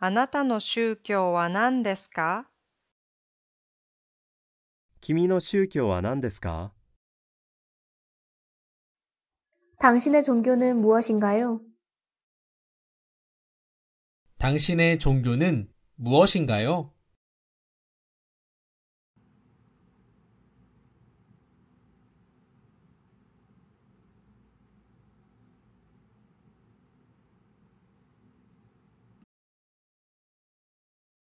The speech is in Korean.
あなたの宗教は何ですか君の宗教は何ですか 당신의 종교는 무엇인가요? 당신의 종교는 무엇인가요?